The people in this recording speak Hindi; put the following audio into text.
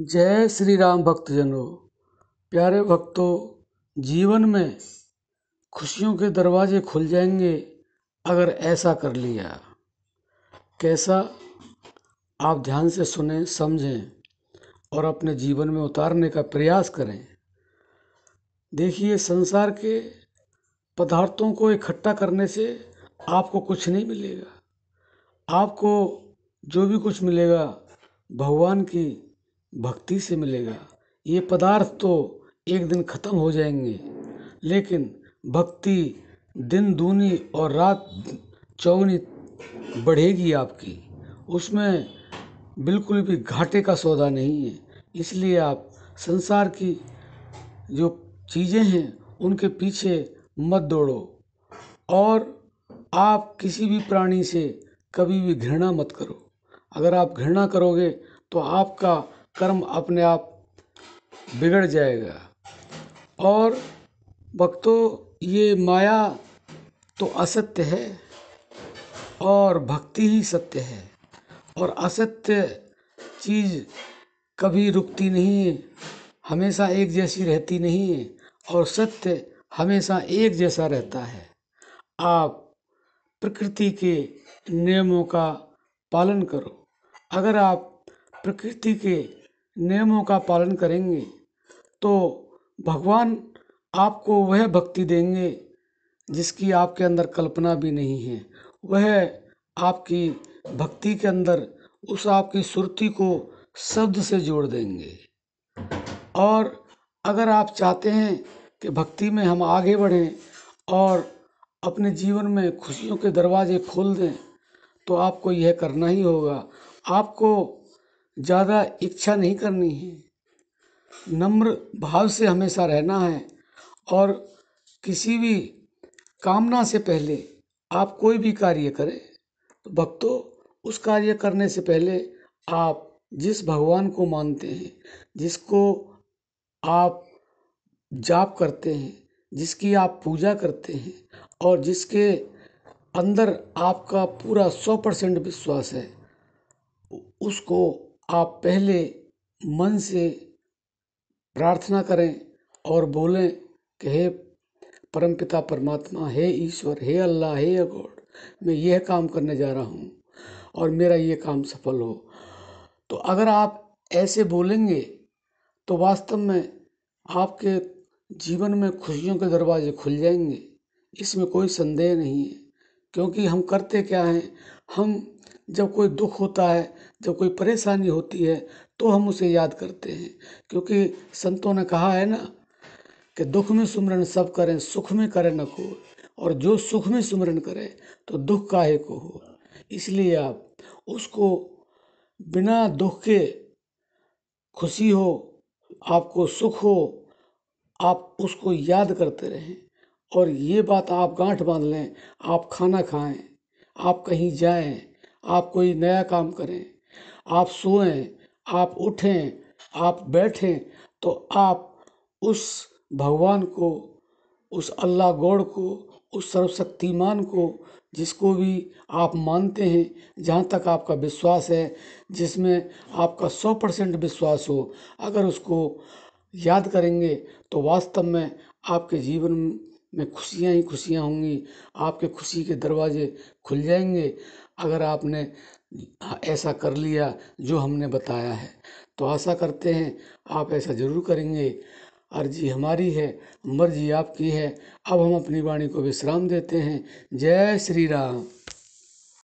जय श्री राम भक्तजनों प्यारे भक्तों जीवन में खुशियों के दरवाजे खुल जाएंगे अगर ऐसा कर लिया कैसा आप ध्यान से सुने समझें और अपने जीवन में उतारने का प्रयास करें देखिए संसार के पदार्थों को इकट्ठा करने से आपको कुछ नहीं मिलेगा आपको जो भी कुछ मिलेगा भगवान की भक्ति से मिलेगा ये पदार्थ तो एक दिन खत्म हो जाएंगे लेकिन भक्ति दिन दूनी और रात चौनी बढ़ेगी आपकी उसमें बिल्कुल भी घाटे का सौदा नहीं है इसलिए आप संसार की जो चीज़ें हैं उनके पीछे मत दौड़ो और आप किसी भी प्राणी से कभी भी घृणा मत करो अगर आप घृणा करोगे तो आपका कर्म अपने आप बिगड़ जाएगा और भक्तों ये माया तो असत्य है और भक्ति ही सत्य है और असत्य चीज़ कभी रुकती नहीं है हमेशा एक जैसी रहती नहीं है और सत्य हमेशा एक जैसा रहता है आप प्रकृति के नियमों का पालन करो अगर आप प्रकृति के नियमों का पालन करेंगे तो भगवान आपको वह भक्ति देंगे जिसकी आपके अंदर कल्पना भी नहीं है वह आपकी भक्ति के अंदर उस आपकी सुरती को शब्द से जोड़ देंगे और अगर आप चाहते हैं कि भक्ति में हम आगे बढ़ें और अपने जीवन में खुशियों के दरवाजे खोल दें तो आपको यह करना ही होगा आपको ज़्यादा इच्छा नहीं करनी है नम्र भाव से हमेशा रहना है और किसी भी कामना से पहले आप कोई भी कार्य करें तो भक्तों उस कार्य करने से पहले आप जिस भगवान को मानते हैं जिसको आप जाप करते हैं जिसकी आप पूजा करते हैं और जिसके अंदर आपका पूरा सौ परसेंट विश्वास है उसको आप पहले मन से प्रार्थना करें और बोलें कि हे परमपिता परमात्मा हे ईश्वर हे अल्लाह हे गॉड मैं यह काम करने जा रहा हूँ और मेरा ये काम सफल हो तो अगर आप ऐसे बोलेंगे तो वास्तव में आपके जीवन में खुशियों के दरवाजे खुल जाएंगे इसमें कोई संदेह नहीं है क्योंकि हम करते क्या हैं हम जब कोई दुख होता है जब कोई परेशानी होती है तो हम उसे याद करते हैं क्योंकि संतों ने कहा है ना कि दुख में सुमरन सब करें सुख में करें न को और जो सुख में सुमरन करे तो दुख काहे को हो इसलिए आप उसको बिना दुख के खुशी हो आपको सुख हो आप उसको याद करते रहें और ये बात आप गांठ बांध लें आप खाना खाएं आप कहीं जाएं आप कोई नया काम करें आप सोएं आप उठें आप बैठें तो आप उस भगवान को उस अल्लाह गौड़ को उस सर्वशक्तिमान को जिसको भी आप मानते हैं जहाँ तक आपका विश्वास है जिसमें आपका सौ परसेंट विश्वास हो अगर उसको याद करेंगे तो वास्तव में आपके जीवन में खुशियाँ ही खुशियाँ होंगी आपके खुशी के दरवाजे खुल जाएंगे अगर आपने ऐसा कर लिया जो हमने बताया है तो आशा करते हैं आप ऐसा जरूर करेंगे अर्जी हमारी है मर्जी आपकी है अब हम अपनी वाणी को विश्राम देते हैं जय श्री राम